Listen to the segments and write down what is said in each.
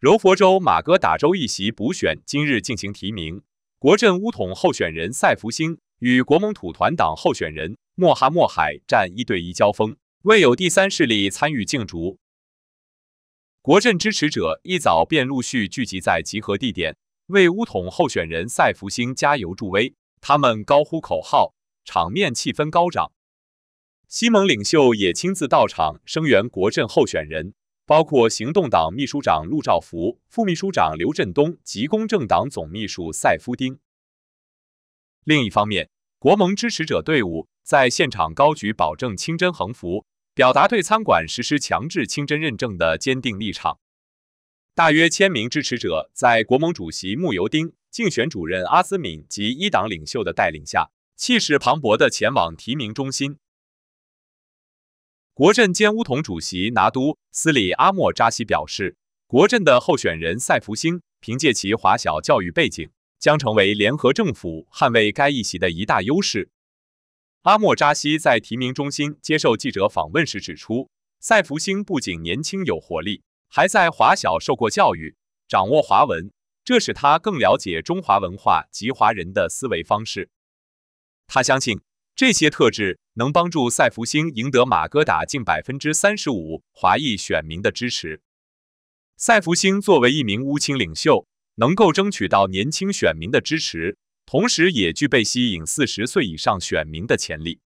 柔佛州马哥打州一席补选今日进行提名，国阵乌统候选人赛福星与国盟土团党候选人莫哈莫海战一对一交锋，未有第三势力参与竞逐。国阵支持者一早便陆续聚集在集合地点，为乌统候选人赛福星加油助威，他们高呼口号，场面气氛高涨。西盟领袖也亲自到场声援国阵候选人。包括行动党秘书长陆兆福、副秘书长刘振东及公正党总秘书赛夫丁。另一方面，国盟支持者队伍在现场高举“保证清真”横幅，表达对餐馆实施强制清真认证的坚定立场。大约千名支持者在国盟主席慕尤丁、竞选主任阿斯敏及一党领袖的带领下，气势磅礴地前往提名中心。国阵兼乌统主席拿督斯里阿莫扎西表示，国阵的候选人赛福星凭借其华小教育背景，将成为联合政府捍卫该议席的一大优势。阿莫扎西在提名中心接受记者访问时指出，赛福星不仅年轻有活力，还在华小受过教育，掌握华文，这使他更了解中华文化及华人的思维方式。他相信这些特质。能帮助赛福星赢得马哥达近百分之三十五华裔选民的支持。赛福星作为一名乌青领袖，能够争取到年轻选民的支持，同时也具备吸引四十岁以上选民的潜力。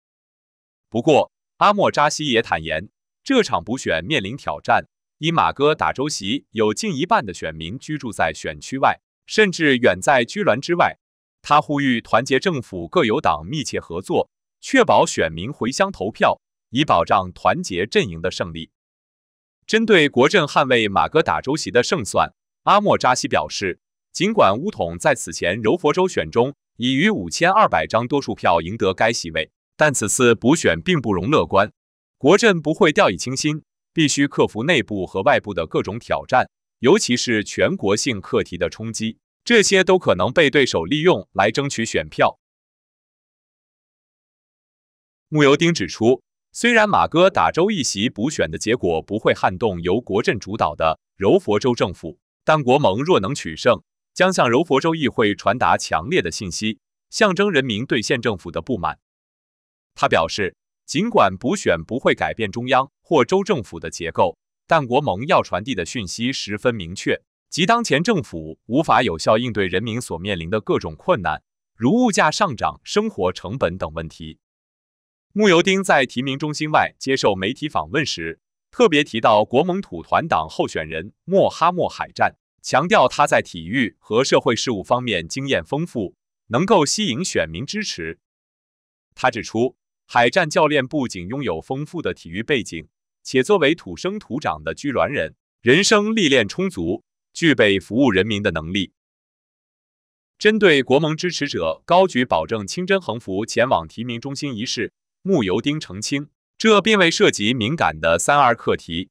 不过，阿莫扎西也坦言，这场补选面临挑战，因马哥打州席有近一半的选民居住在选区外，甚至远在居銮之外。他呼吁团结政府各有党密切合作。确保选民回乡投票，以保障团结阵营的胜利。针对国阵捍卫马格打州席的胜算，阿莫扎西表示，尽管乌统在此前柔佛州选中已于五千二百张多数票赢得该席位，但此次补选并不容乐观。国阵不会掉以轻心，必须克服内部和外部的各种挑战，尤其是全国性课题的冲击，这些都可能被对手利用来争取选票。穆尤丁指出，虽然马哥打州议席补选的结果不会撼动由国阵主导的柔佛州政府，但国盟若能取胜，将向柔佛州议会传达强烈的信息，象征人民对县政府的不满。他表示，尽管补选不会改变中央或州政府的结构，但国盟要传递的讯息十分明确，即当前政府无法有效应对人民所面临的各种困难，如物价上涨、生活成本等问题。穆尤丁在提名中心外接受媒体访问时，特别提到国盟土团党候选人莫哈莫海战，强调他在体育和社会事务方面经验丰富，能够吸引选民支持。他指出，海战教练不仅拥有丰富的体育背景，且作为土生土长的居銮人，人生历练充足，具备服务人民的能力。针对国盟支持者高举保证清真横幅前往提名中心一事，穆尤丁澄清，这并未涉及敏感的三二课题。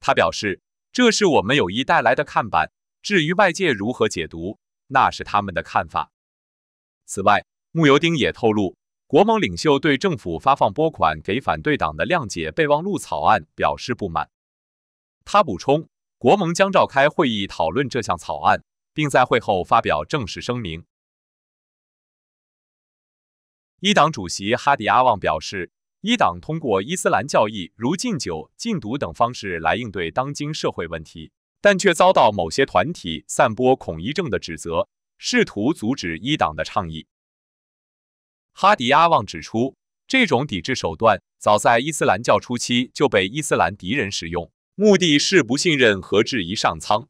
他表示，这是我们有意带来的看板。至于外界如何解读，那是他们的看法。此外，穆尤丁也透露，国盟领袖对政府发放拨款给反对党的谅解备忘录草案表示不满。他补充，国盟将召开会议讨论这项草案，并在会后发表正式声明。伊党主席哈迪阿旺表示，伊党通过伊斯兰教义如禁酒、禁毒等方式来应对当今社会问题，但却遭到某些团体散播恐袭症的指责，试图阻止伊党的倡议。哈迪阿旺指出，这种抵制手段早在伊斯兰教初期就被伊斯兰敌人使用，目的是不信任和质疑上苍。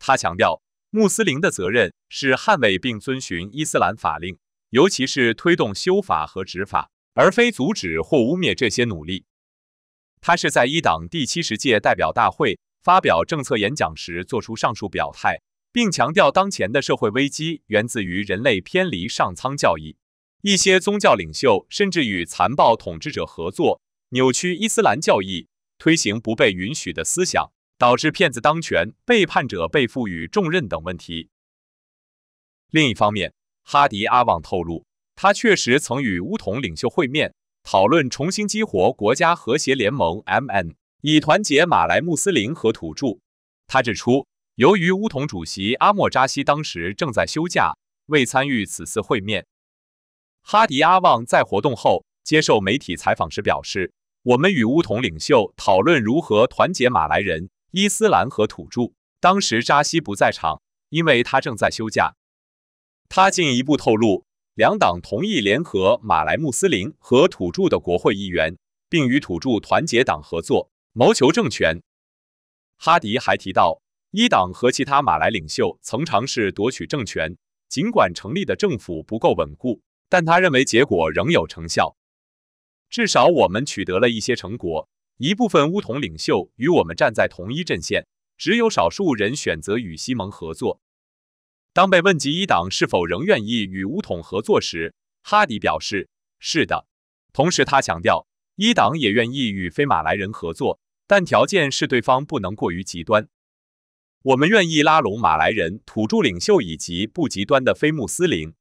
他强调，穆斯林的责任是捍卫并遵循伊斯兰法令。尤其是推动修法和执法，而非阻止或污蔑这些努力。他是在一党第七十届代表大会发表政策演讲时作出上述表态，并强调当前的社会危机源自于人类偏离上苍教义，一些宗教领袖甚至与残暴统治者合作，扭曲伊斯兰教义，推行不被允许的思想，导致骗子当权、背叛者被赋予重任等问题。另一方面，哈迪阿旺透露，他确实曾与乌统领袖会面，讨论重新激活国家和谐联盟 （MN） 以团结马来穆斯林和土著。他指出，由于乌统主席阿莫扎西当时正在休假，未参与此次会面。哈迪阿旺在活动后接受媒体采访时表示：“我们与乌统领袖讨论如何团结马来人、伊斯兰和土著。当时扎西不在场，因为他正在休假。”他进一步透露，两党同意联合马来穆斯林和土著的国会议员，并与土著团结党合作谋求政权。哈迪还提到，一党和其他马来领袖曾尝试夺取政权，尽管成立的政府不够稳固，但他认为结果仍有成效。至少我们取得了一些成果，一部分巫统领袖与我们站在同一阵线，只有少数人选择与西盟合作。当被问及一党是否仍愿意与乌统合作时，哈迪表示：“是的。”同时，他强调一党也愿意与非马来人合作，但条件是对方不能过于极端。我们愿意拉拢马来人、土著领袖以及不极端的非穆斯林。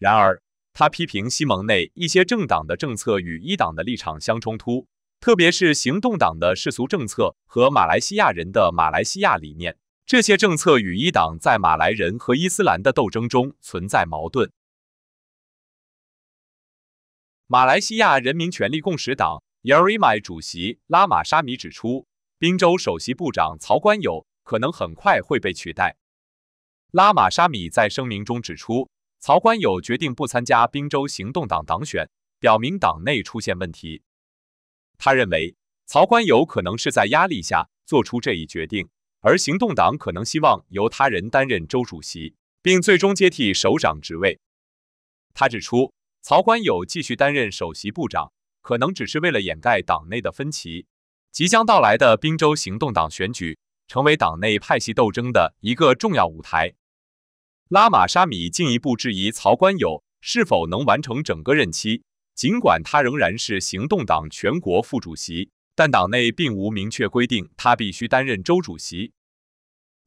然而，他批评西蒙内一些政党的政策与一党的立场相冲突，特别是行动党的世俗政策和马来西亚人的马来西亚理念。这些政策与一党在马来人和伊斯兰的斗争中存在矛盾。马来西亚人民权力共识党 y a r i m a i 主席拉玛沙米指出，宾州首席部长曹观友可能很快会被取代。拉玛沙米在声明中指出，曹观友决定不参加宾州行动党党选，表明党内出现问题。他认为，曹观友可能是在压力下做出这一决定。而行动党可能希望由他人担任州主席，并最终接替首长职位。他指出，曹观友继续担任首席部长，可能只是为了掩盖党内的分歧。即将到来的宾州行动党选举，成为党内派系斗争的一个重要舞台。拉玛沙米进一步质疑曹观友是否能完成整个任期，尽管他仍然是行动党全国副主席，但党内并无明确规定他必须担任州主席。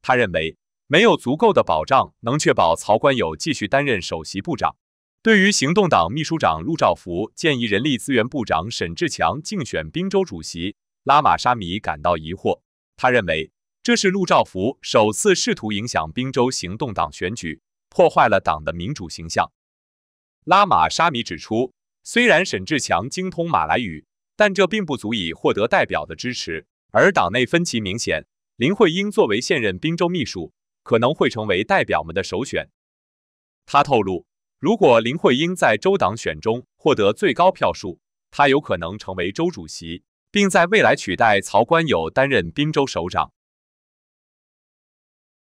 他认为没有足够的保障能确保曹观友继续担任首席部长。对于行动党秘书长陆兆福建议人力资源部长沈志强竞选滨州主席，拉玛沙米感到疑惑。他认为这是陆兆福首次试图影响滨州行动党选举，破坏了党的民主形象。拉玛沙米指出，虽然沈志强精通马来语，但这并不足以获得代表的支持，而党内分歧明显。林慧英作为现任宾州秘书，可能会成为代表们的首选。他透露，如果林慧英在州党选中获得最高票数，她有可能成为州主席，并在未来取代曹冠友担任宾州首长。